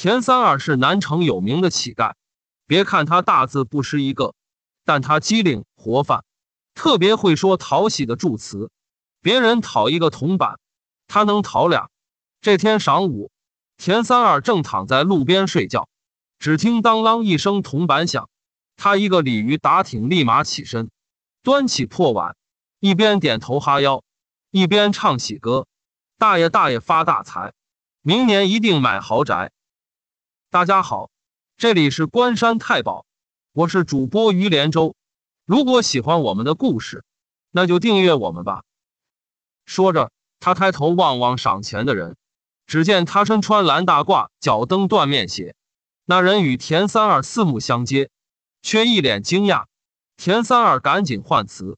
田三儿是南城有名的乞丐，别看他大字不识一个，但他机灵活泛，特别会说讨喜的祝词。别人讨一个铜板，他能讨俩。这天晌午，田三儿正躺在路边睡觉，只听当啷一声铜板响，他一个鲤鱼打挺，立马起身，端起破碗，一边点头哈腰，一边唱喜歌：“大爷大爷发大财，明年一定买豪宅。”大家好，这里是关山太保，我是主播于连洲。如果喜欢我们的故事，那就订阅我们吧。说着，他抬头望望赏钱的人，只见他身穿蓝大褂，脚蹬缎面鞋。那人与田三儿四目相接，却一脸惊讶。田三儿赶紧换词：“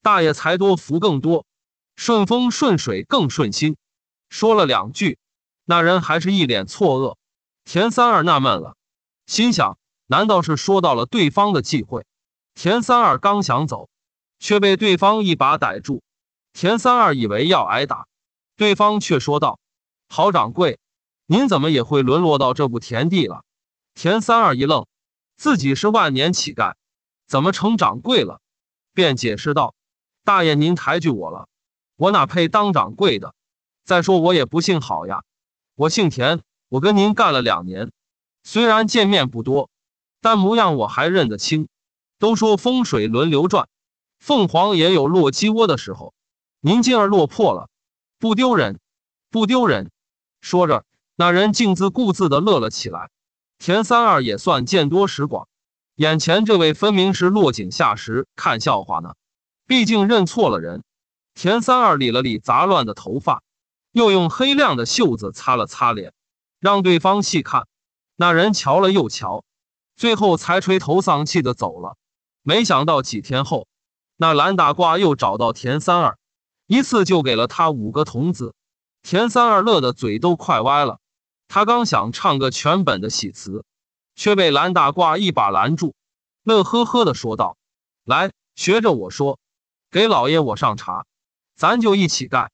大爷财多福更多，顺风顺水更顺心。”说了两句，那人还是一脸错愕。田三二纳闷了，心想：难道是说到了对方的忌讳？田三二刚想走，却被对方一把逮住。田三二以为要挨打，对方却说道：“好掌柜，您怎么也会沦落到这步田地了？”田三二一愣，自己是万年乞丐，怎么成掌柜了？便解释道：“大爷您抬举我了，我哪配当掌柜的？再说我也不姓郝呀，我姓田。”我跟您干了两年，虽然见面不多，但模样我还认得清。都说风水轮流转，凤凰也有落鸡窝的时候。您今儿落魄了，不丢人，不丢人。说着，那人竟自顾自的乐了起来。田三二也算见多识广，眼前这位分明是落井下石、看笑话呢。毕竟认错了人。田三二理了理杂乱的头发，又用黑亮的袖子擦了擦脸。让对方细看，那人瞧了又瞧，最后才垂头丧气的走了。没想到几天后，那蓝大褂又找到田三儿，一次就给了他五个童子。田三儿乐的嘴都快歪了，他刚想唱个全本的喜词，却被蓝大褂一把拦住，乐呵呵的说道：“来，学着我说，给老爷我上茶，咱就一起干。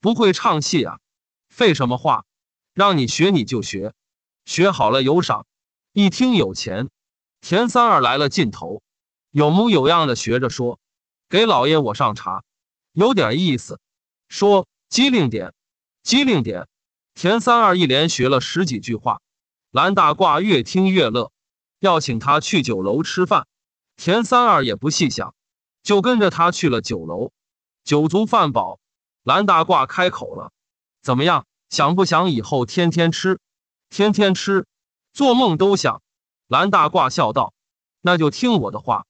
不会唱戏啊，废什么话。”让你学你就学，学好了有赏。一听有钱，田三儿来了劲头，有模有样的学着说：“给老爷我上茶，有点意思。”说：“机灵点，机灵点。”田三儿一连学了十几句话，蓝大褂越听越乐，要请他去酒楼吃饭。田三儿也不细想，就跟着他去了酒楼。酒足饭饱，蓝大褂开口了：“怎么样？”想不想以后天天吃，天天吃，做梦都想？蓝大褂笑道：“那就听我的话，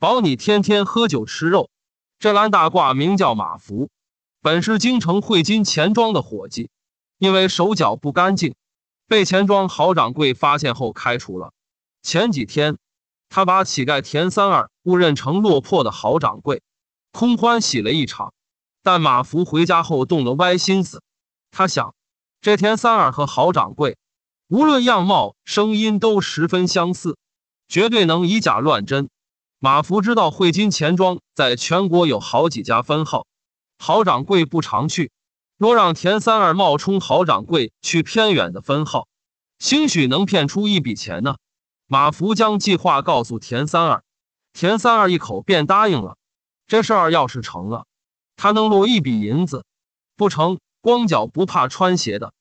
保你天天喝酒吃肉。”这蓝大褂名叫马福，本是京城汇金钱庄的伙计，因为手脚不干净，被钱庄郝掌柜发现后开除了。前几天，他把乞丐田三儿误认成落魄的郝掌柜，空欢喜了一场。但马福回家后动了歪心思，他想。这田三儿和郝掌柜，无论样貌、声音都十分相似，绝对能以假乱真。马福知道汇金钱庄在全国有好几家分号，郝掌柜不常去，若让田三儿冒充郝掌柜去偏远的分号，兴许能骗出一笔钱呢。马福将计划告诉田三儿，田三儿一口便答应了。这事儿要是成了，他能落一笔银子；不成。光脚不怕穿鞋的，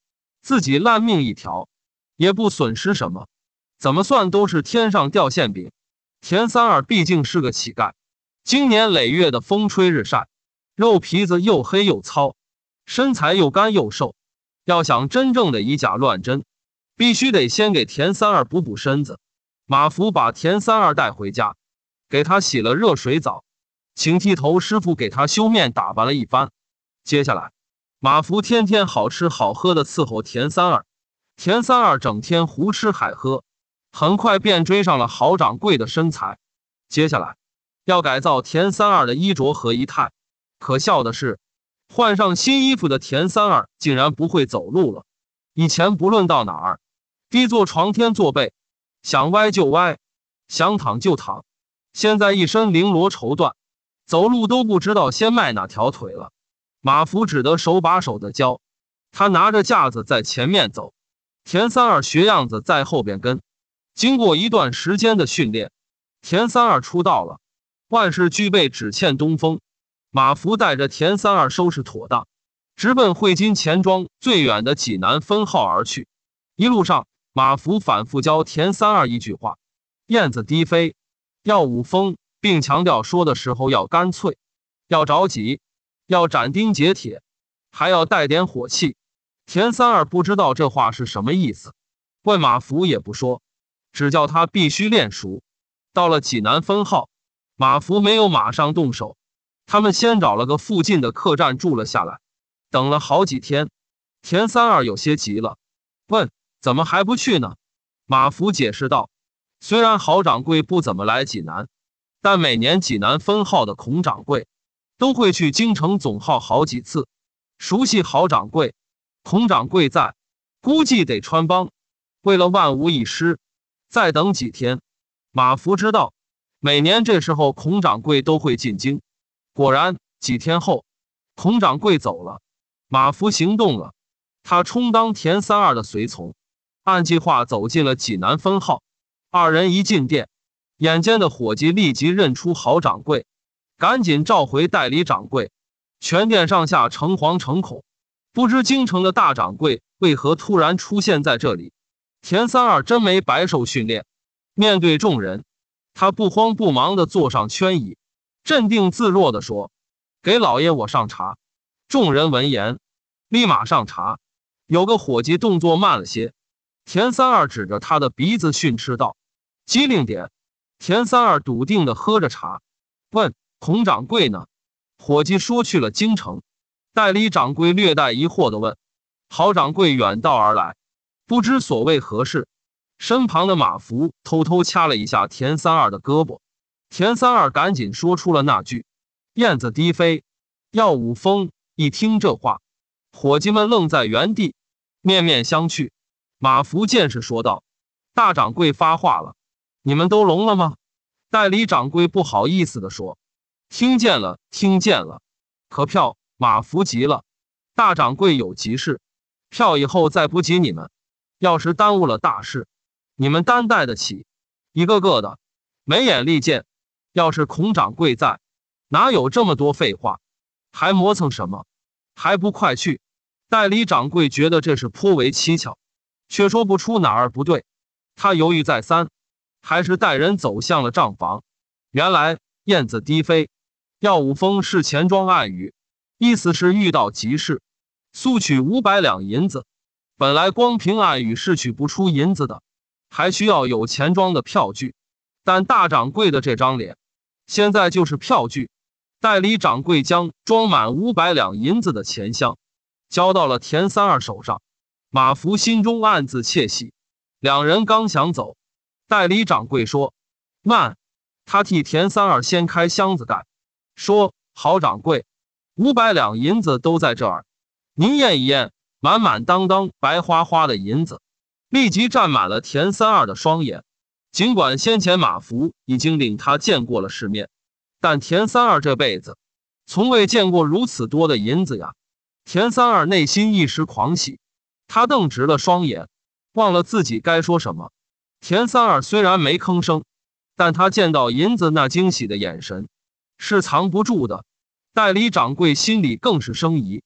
自己烂命一条，也不损失什么，怎么算都是天上掉馅饼。田三儿毕竟是个乞丐，经年累月的风吹日晒，肉皮子又黑又糙，身材又干又瘦。要想真正的以假乱真，必须得先给田三儿补补身子。马福把田三儿带回家，给他洗了热水澡，请剃头师傅给他修面打扮了一番，接下来。马福天天好吃好喝的伺候田三儿，田三儿整天胡吃海喝，很快便追上了郝掌柜的身材。接下来，要改造田三儿的衣着和仪态。可笑的是，换上新衣服的田三儿竟然不会走路了。以前不论到哪儿，地坐床天坐背，想歪就歪，想躺就躺。现在一身绫罗绸缎，走路都不知道先迈哪条腿了。马福只得手把手的教，他拿着架子在前面走，田三儿学样子在后边跟。经过一段时间的训练，田三二出道了，万事俱备只欠东风。马福带着田三二收拾妥当，直奔汇金钱庄最远的济南分号而去。一路上，马福反复教田三二一句话：“燕子低飞，要五风，并强调说的时候要干脆，要着急。”要斩钉截铁，还要带点火气。田三儿不知道这话是什么意思，问马福也不说，只叫他必须练熟。到了济南分号，马福没有马上动手，他们先找了个附近的客栈住了下来，等了好几天。田三儿有些急了，问：“怎么还不去呢？”马福解释道：“虽然郝掌柜不怎么来济南，但每年济南分号的孔掌柜。”都会去京城总号好几次，熟悉郝掌柜、孔掌柜在，估计得穿帮。为了万无一失，再等几天。马福知道，每年这时候孔掌柜都会进京。果然，几天后，孔掌柜走了，马福行动了。他充当田三二的随从，按计划走进了济南分号。二人一进店，眼尖的伙计立即认出郝掌柜。赶紧召回代理掌柜，全店上下诚惶诚恐，不知京城的大掌柜为何突然出现在这里。田三二真没白受训练，面对众人，他不慌不忙地坐上圈椅，镇定自若地说：“给老爷我上茶。”众人闻言，立马上茶。有个伙计动作慢了些，田三二指着他的鼻子训斥道：“机灵点！”田三二笃定地喝着茶，问。孔掌柜呢？伙计说去了京城。代理掌柜略带疑惑的问：“郝掌柜远道而来，不知所为何事？”身旁的马福偷偷掐了一下田三儿的胳膊，田三儿赶紧说出了那句：“燕子低飞，要五风。”一听这话，伙计们愣在原地，面面相觑。马福见势说道：“大掌柜发话了，你们都聋了吗？”代理掌柜不好意思的说。听见了，听见了，可票马福急了，大掌柜有急事，票以后再不急你们，要是耽误了大事，你们担待得起？一个个的没眼力见，要是孔掌柜在，哪有这么多废话？还磨蹭什么？还不快去！代理掌柜觉得这事颇为蹊跷，却说不出哪儿不对，他犹豫再三，还是带人走向了账房。原来燕子低飞。要五封是钱庄暗语，意思是遇到急事，速取五百两银子。本来光凭暗语是取不出银子的，还需要有钱庄的票据。但大掌柜的这张脸，现在就是票据。代理掌柜将装满五百两银子的钱箱，交到了田三二手上。马福心中暗自窃喜。两人刚想走，代理掌柜说：“慢！”他替田三二掀开箱子盖。说：“郝掌柜，五百两银子都在这儿，您验一验，满满当当、白花花的银子，立即占满了田三二的双眼。尽管先前马福已经领他见过了世面，但田三二这辈子从未见过如此多的银子呀！田三二内心一时狂喜，他瞪直了双眼，忘了自己该说什么。田三二虽然没吭声，但他见到银子那惊喜的眼神。”是藏不住的，代理掌柜心里更是生疑。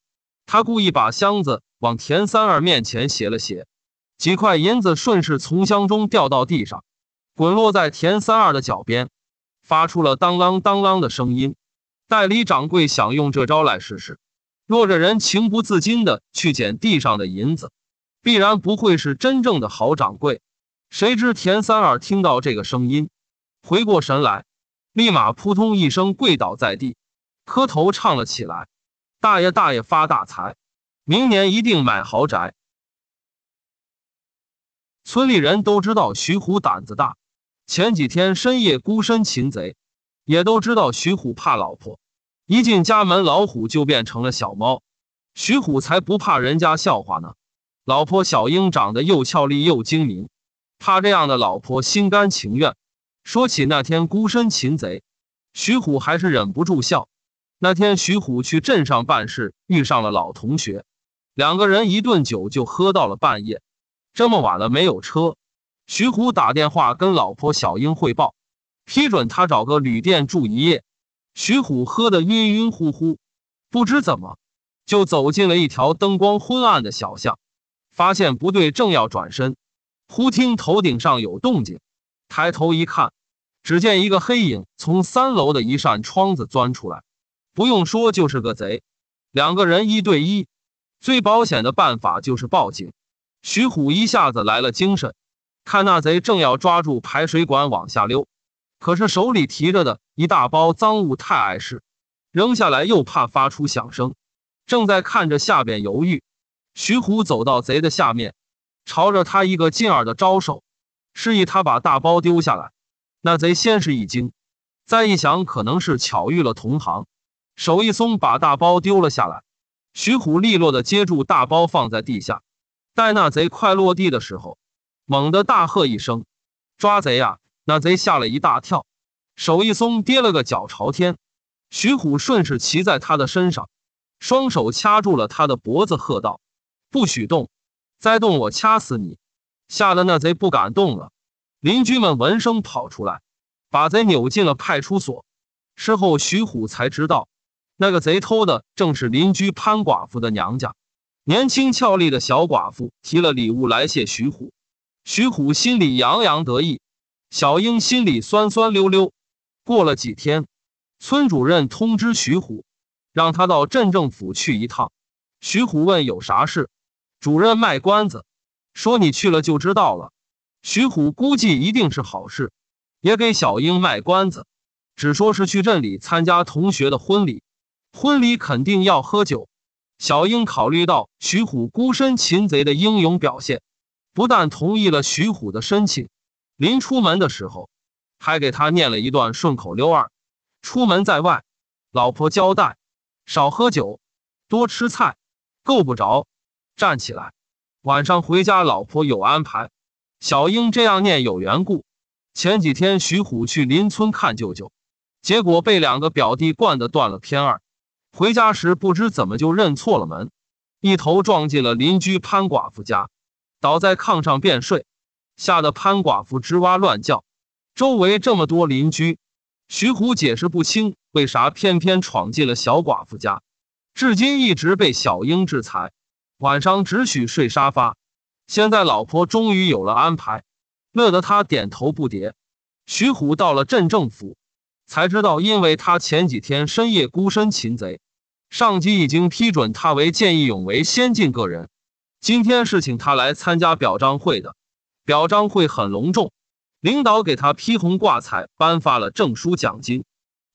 他故意把箱子往田三二面前斜了斜，几块银子顺势从箱中掉到地上，滚落在田三二的脚边，发出了当啷当啷的声音。代理掌柜想用这招来试试，若这人情不自禁的去捡地上的银子，必然不会是真正的好掌柜。谁知田三二听到这个声音，回过神来。立马扑通一声跪倒在地，磕头唱了起来：“大爷大爷发大财，明年一定买豪宅。”村里人都知道徐虎胆子大，前几天深夜孤身擒贼，也都知道徐虎怕老婆。一进家门，老虎就变成了小猫。徐虎才不怕人家笑话呢。老婆小英长得又俏丽又精明，他这样的老婆心甘情愿。说起那天孤身擒贼，徐虎还是忍不住笑。那天徐虎去镇上办事，遇上了老同学，两个人一顿酒就喝到了半夜。这么晚了没有车，徐虎打电话跟老婆小英汇报，批准他找个旅店住一夜。徐虎喝得晕晕乎乎，不知怎么就走进了一条灯光昏暗的小巷，发现不对，正要转身，忽听头顶上有动静。抬头一看，只见一个黑影从三楼的一扇窗子钻出来，不用说就是个贼。两个人一对一，最保险的办法就是报警。徐虎一下子来了精神，看那贼正要抓住排水管往下溜，可是手里提着的一大包赃物太碍事，扔下来又怕发出响声，正在看着下边犹豫。徐虎走到贼的下面，朝着他一个劲儿的招手。示意他把大包丢下来，那贼先是一惊，再一想可能是巧遇了同行，手一松把大包丢了下来。徐虎利落的接住大包放在地下，待那贼快落地的时候，猛地大喝一声：“抓贼啊！”那贼吓了一大跳，手一松跌了个脚朝天。徐虎顺势骑在他的身上，双手掐住了他的脖子，喝道：“不许动！再动我掐死你！”吓得那贼不敢动了，邻居们闻声跑出来，把贼扭进了派出所。事后，徐虎才知道，那个贼偷的正是邻居潘寡妇的娘家。年轻俏丽的小寡妇提了礼物来谢徐虎，徐虎心里洋洋得意。小英心里酸酸溜溜。过了几天，村主任通知徐虎，让他到镇政府去一趟。徐虎问有啥事，主任卖关子。说你去了就知道了，徐虎估计一定是好事，也给小英卖关子，只说是去镇里参加同学的婚礼，婚礼肯定要喝酒。小英考虑到徐虎孤身擒贼的英勇表现，不但同意了徐虎的申请，临出门的时候还给他念了一段顺口溜儿：出门在外，老婆交代，少喝酒，多吃菜，够不着，站起来。晚上回家，老婆有安排。小英这样念有缘故。前几天徐虎去邻村看舅舅，结果被两个表弟惯得断了偏儿。回家时不知怎么就认错了门，一头撞进了邻居潘寡妇家，倒在炕上便睡，吓得潘寡妇吱哇乱叫。周围这么多邻居，徐虎解释不清为啥偏偏闯进了小寡妇家，至今一直被小英制裁。晚上只许睡沙发，现在老婆终于有了安排，乐得他点头不迭。徐虎到了镇政府，才知道因为他前几天深夜孤身擒贼，上级已经批准他为见义勇为先进个人。今天是请他来参加表彰会的，表彰会很隆重，领导给他披红挂彩，颁发了证书奖金。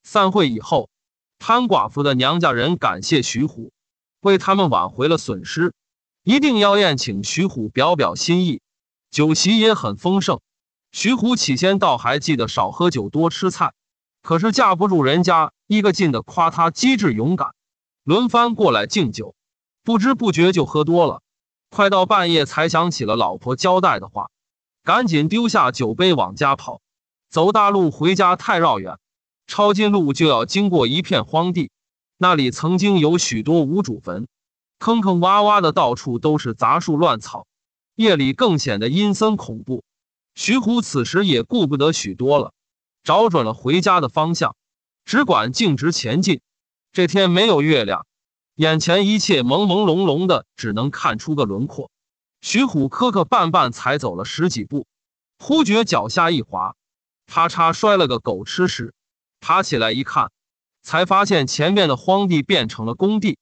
散会以后，潘寡妇的娘家人感谢徐虎。为他们挽回了损失，一定要宴请徐虎表表心意，酒席也很丰盛。徐虎起先倒还记得少喝酒多吃菜，可是架不住人家一个劲的夸他机智勇敢，轮番过来敬酒，不知不觉就喝多了，快到半夜才想起了老婆交代的话，赶紧丢下酒杯往家跑。走大路回家太绕远，抄近路就要经过一片荒地。那里曾经有许多无主坟，坑坑洼洼的，到处都是杂树乱草，夜里更显得阴森恐怖。徐虎此时也顾不得许多了，找准了回家的方向，只管径直前进。这天没有月亮，眼前一切朦朦胧胧的，只能看出个轮廓。徐虎磕磕绊绊才走了十几步，忽觉脚下一滑，啪嚓摔了个狗吃屎，爬起来一看。才发现前面的荒地变成了工地，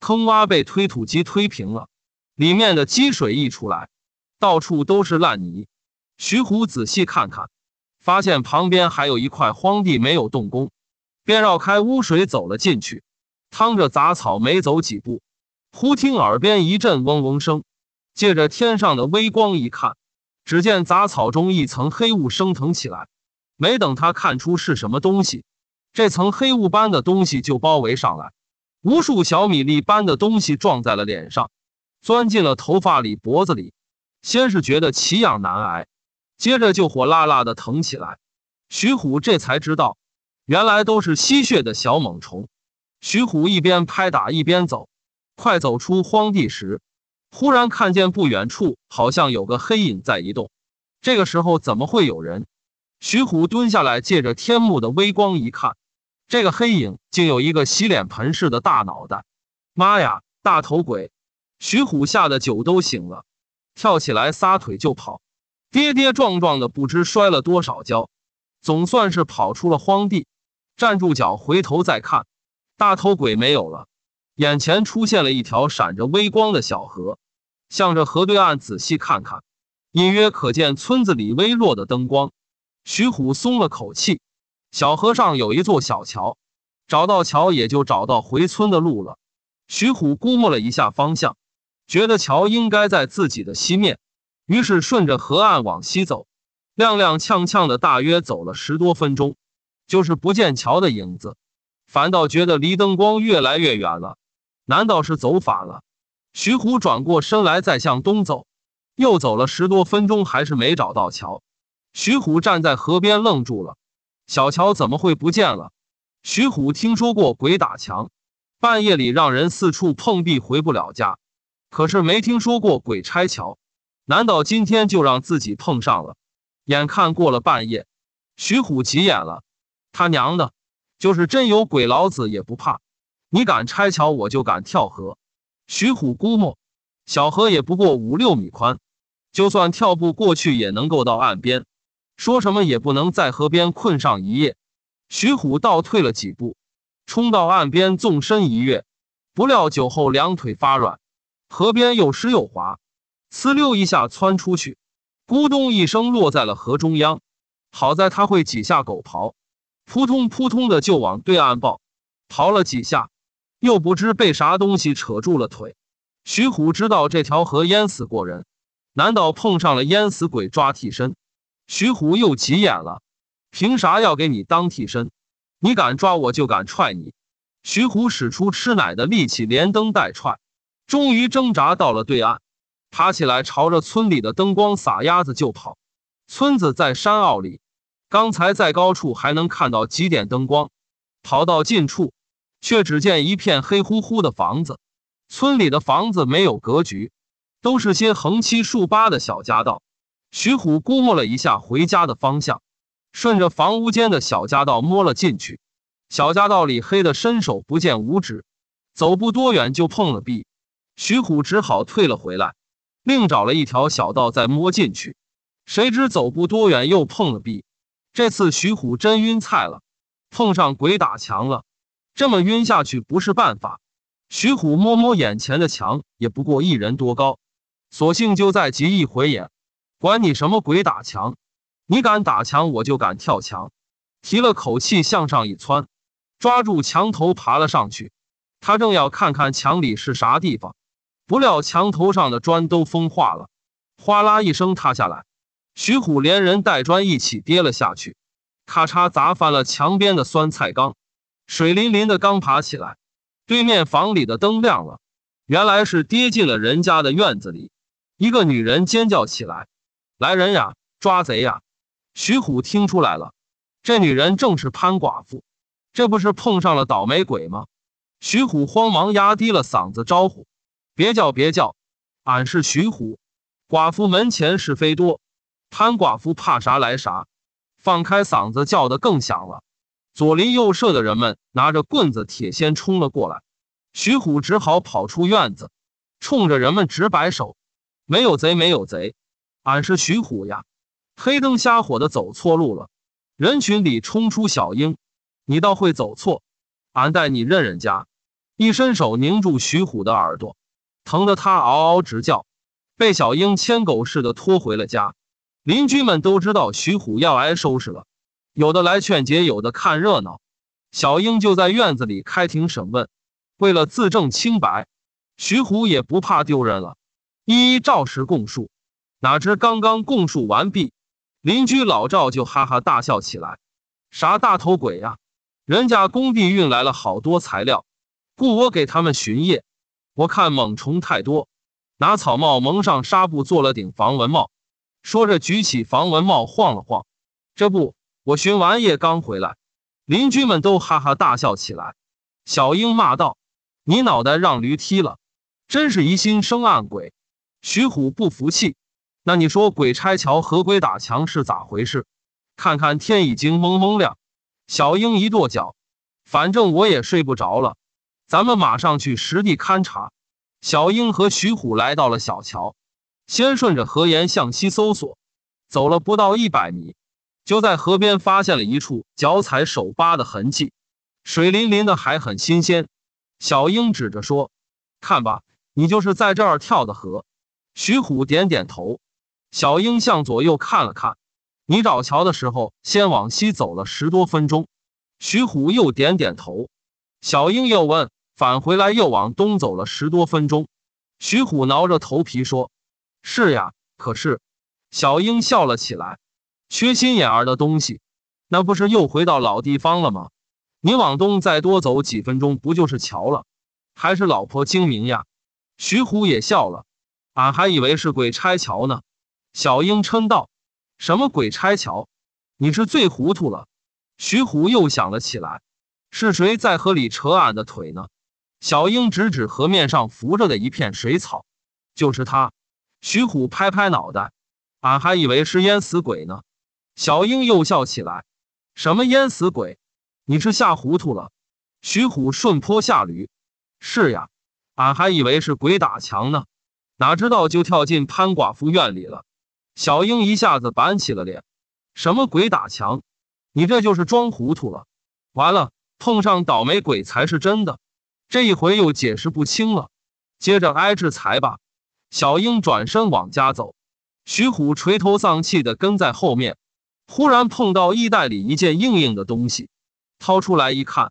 坑洼被推土机推平了，里面的积水溢出来，到处都是烂泥。徐虎仔细看看，发现旁边还有一块荒地没有动工，便绕开污水走了进去，趟着杂草没走几步，忽听耳边一阵嗡嗡声，借着天上的微光一看，只见杂草中一层黑雾升腾起来，没等他看出是什么东西。这层黑雾般的东西就包围上来，无数小米粒般的东西撞在了脸上，钻进了头发里、脖子里。先是觉得奇痒难挨，接着就火辣辣的疼起来。徐虎这才知道，原来都是吸血的小猛虫。徐虎一边拍打一边走，快走出荒地时，忽然看见不远处好像有个黑影在移动。这个时候怎么会有人？徐虎蹲下来，借着天幕的微光一看。这个黑影竟有一个洗脸盆似的大脑袋！妈呀，大头鬼！徐虎吓得酒都醒了，跳起来撒腿就跑，跌跌撞撞的不知摔了多少跤，总算是跑出了荒地。站住脚回头再看，大头鬼没有了，眼前出现了一条闪着微光的小河。向着河对岸仔细看看，隐约可见村子里微弱的灯光。徐虎松了口气。小河上有一座小桥，找到桥也就找到回村的路了。徐虎估摸了一下方向，觉得桥应该在自己的西面，于是顺着河岸往西走。踉踉跄跄的，大约走了十多分钟，就是不见桥的影子，反倒觉得离灯光越来越远了。难道是走反了？徐虎转过身来，再向东走，又走了十多分钟，还是没找到桥。徐虎站在河边愣住了。小桥怎么会不见了？徐虎听说过鬼打墙，半夜里让人四处碰壁回不了家，可是没听说过鬼拆桥。难道今天就让自己碰上了？眼看过了半夜，徐虎急眼了：“他娘的，就是真有鬼，老子也不怕！你敢拆桥，我就敢跳河。”徐虎估摸，小河也不过五六米宽，就算跳不过去，也能够到岸边。说什么也不能在河边困上一夜。徐虎倒退了几步，冲到岸边纵身一跃，不料酒后两腿发软，河边又湿又滑，呲溜一下窜出去，咕咚一声落在了河中央。好在他会几下狗刨，扑通扑通的就往对岸抱，刨了几下，又不知被啥东西扯住了腿。徐虎知道这条河淹死过人，难道碰上了淹死鬼抓替身？徐虎又急眼了，凭啥要给你当替身？你敢抓我就敢踹你！徐虎使出吃奶的力气，连蹬带踹，终于挣扎到了对岸，爬起来朝着村里的灯光撒丫子就跑。村子在山坳里，刚才在高处还能看到几点灯光，跑到近处，却只见一片黑乎乎的房子。村里的房子没有格局，都是些横七竖八的小家道。徐虎估摸了一下回家的方向，顺着房屋间的小夹道摸了进去。小夹道里黑的伸手不见五指，走不多远就碰了壁，徐虎只好退了回来，另找了一条小道再摸进去。谁知走不多远又碰了壁，这次徐虎真晕菜了，碰上鬼打墙了。这么晕下去不是办法，徐虎摸摸眼前的墙，也不过一人多高，索性就再急一回眼。管你什么鬼打墙，你敢打墙，我就敢跳墙。提了口气向上一窜，抓住墙头爬了上去。他正要看看墙里是啥地方，不料墙头上的砖都风化了，哗啦一声塌下来，徐虎连人带砖一起跌了下去，咔嚓砸翻了墙边的酸菜缸，水淋淋的刚爬起来，对面房里的灯亮了，原来是跌进了人家的院子里。一个女人尖叫起来。来人呀！抓贼呀！徐虎听出来了，这女人正是潘寡妇，这不是碰上了倒霉鬼吗？徐虎慌忙压低了嗓子招呼：“别叫别叫，俺是徐虎。”寡妇门前是非多，潘寡妇怕啥来啥，放开嗓子叫得更响了。左邻右舍的人们拿着棍子、铁锨冲了过来，徐虎只好跑出院子，冲着人们直摆手：“没有贼，没有贼。”俺是徐虎呀，黑灯瞎火的走错路了。人群里冲出小英，你倒会走错，俺带你认认家。一伸手拧住徐虎的耳朵，疼得他嗷嗷直叫，被小英牵狗似的拖回了家。邻居们都知道徐虎要挨收拾了，有的来劝解，有的看热闹。小英就在院子里开庭审问，为了自证清白，徐虎也不怕丢人了，一一照实供述。哪知刚刚供述完毕，邻居老赵就哈哈大笑起来：“啥大头鬼呀！人家工地运来了好多材料，雇我给他们巡夜。我看猛虫太多，拿草帽蒙上纱布做了顶防蚊帽。说着举起防蚊帽晃了晃。这不，我巡完夜刚回来，邻居们都哈哈大笑起来。”小英骂道：“你脑袋让驴踢了，真是疑心生暗鬼。”徐虎不服气。那你说鬼拆桥和鬼打墙是咋回事？看看天已经蒙蒙亮，小英一跺脚，反正我也睡不着了，咱们马上去实地勘察。小英和徐虎来到了小桥，先顺着河沿向西搜索，走了不到一百米，就在河边发现了一处脚踩手扒的痕迹，水淋淋的还很新鲜。小英指着说：“看吧，你就是在这儿跳的河。”徐虎点点头。小英向左右看了看，你找桥的时候，先往西走了十多分钟。徐虎又点点头。小英又问：“返回来又往东走了十多分钟。”徐虎挠着头皮说：“是呀，可是……”小英笑了起来：“缺心眼儿的东西，那不是又回到老地方了吗？你往东再多走几分钟，不就是桥了？还是老婆精明呀。”徐虎也笑了：“俺还以为是鬼拆桥呢。”小英嗔道：“什么鬼拆桥？你是最糊涂了。”徐虎又想了起来：“是谁在河里扯俺的腿呢？”小英指指河面上浮着的一片水草：“就是他。”徐虎拍拍脑袋：“俺还以为是淹死鬼呢。”小英又笑起来：“什么淹死鬼？你是吓糊涂了。”徐虎顺坡下驴：“是呀，俺还以为是鬼打墙呢，哪知道就跳进潘寡妇院里了。”小英一下子板起了脸，“什么鬼打墙？你这就是装糊涂了！完了，碰上倒霉鬼才是真的。这一回又解释不清了，接着挨制裁吧。”小英转身往家走，徐虎垂头丧气的跟在后面。忽然碰到衣袋里一件硬硬的东西，掏出来一看，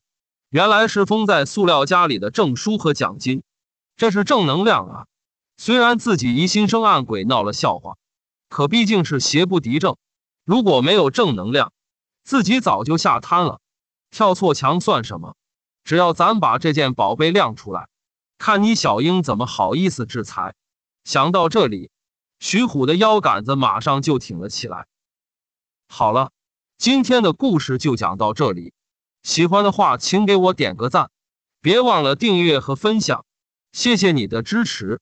原来是封在塑料夹里的证书和奖金。这是正能量啊！虽然自己疑心生暗鬼，闹了笑话。可毕竟是邪不敌正，如果没有正能量，自己早就下瘫了。跳错墙算什么？只要咱把这件宝贝亮出来，看你小英怎么好意思制裁！想到这里，徐虎的腰杆子马上就挺了起来。好了，今天的故事就讲到这里。喜欢的话，请给我点个赞，别忘了订阅和分享，谢谢你的支持。